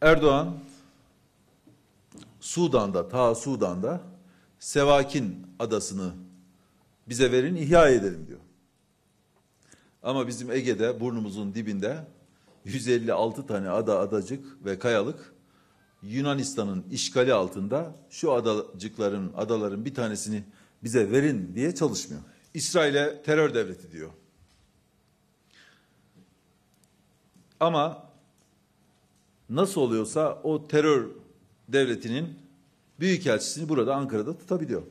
Erdoğan Sudan'da, ta Sudan'da Sevakin adasını bize verin ihya edelim diyor. Ama bizim Ege'de burnumuzun dibinde 156 tane ada adacık ve kayalık Yunanistan'ın işgali altında şu adacıkların adaların bir tanesini bize verin diye çalışmıyor. İsrail'e terör devleti diyor. Ama nasıl oluyorsa o terör devletinin büyükelçisini burada Ankara'da tutabiliyor.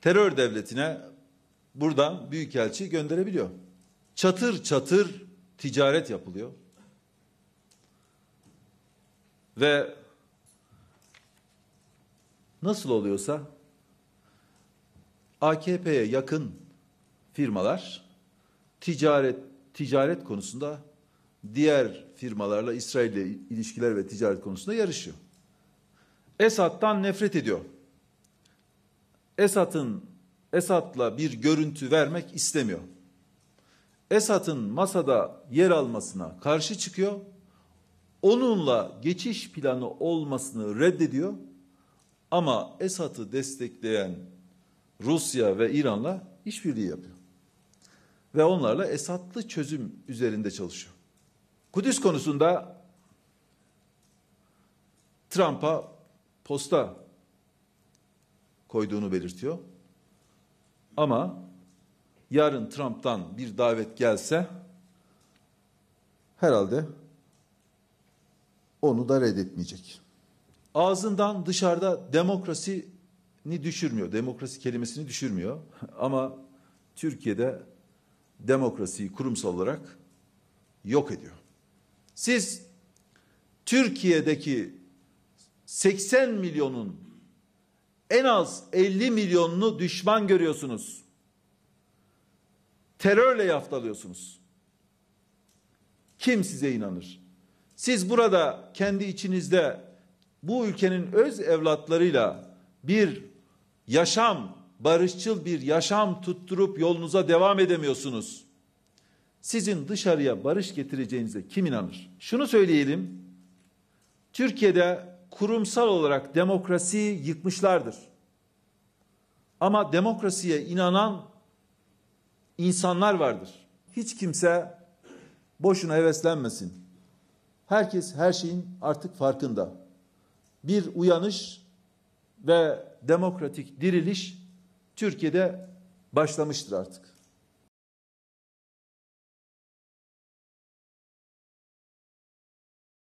Terör devletine buradan büyükelçi gönderebiliyor. Çatır çatır ticaret yapılıyor. Ve nasıl oluyorsa AKP'ye yakın firmalar ticaret ticaret konusunda diğer firmalarla İsrail ile ilişkiler ve ticaret konusunda yarışıyor. Esad'dan nefret ediyor. Esad'ın Esad'la bir görüntü vermek istemiyor. Esad'ın masada yer almasına karşı çıkıyor. Onunla geçiş planı olmasını reddediyor. Ama Esad'ı destekleyen Rusya ve İran'la işbirliği yapıyor. Ve onlarla Esad'lı çözüm üzerinde çalışıyor. Kudüs konusunda Trump'a posta koyduğunu belirtiyor. Ama yarın Trump'tan bir davet gelse herhalde onu da reddetmeyecek. Ağzından dışarıda demokrasini düşürmüyor. Demokrasi kelimesini düşürmüyor. Ama Türkiye'de demokrasiyi kurumsal olarak yok ediyor. Siz Türkiye'deki 80 milyonun en az 50 milyonunu düşman görüyorsunuz. Terörle yaftalıyorsunuz. Kim size inanır? Siz burada kendi içinizde bu ülkenin öz evlatlarıyla bir yaşam, barışçıl bir yaşam tutturup yolunuza devam edemiyorsunuz sizin dışarıya barış getireceğinize kim inanır? Şunu söyleyelim. Türkiye'de kurumsal olarak demokrasiyi yıkmışlardır. Ama demokrasiye inanan insanlar vardır. Hiç kimse boşuna heveslenmesin. Herkes her şeyin artık farkında. Bir uyanış ve demokratik diriliş Türkiye'de başlamıştır artık.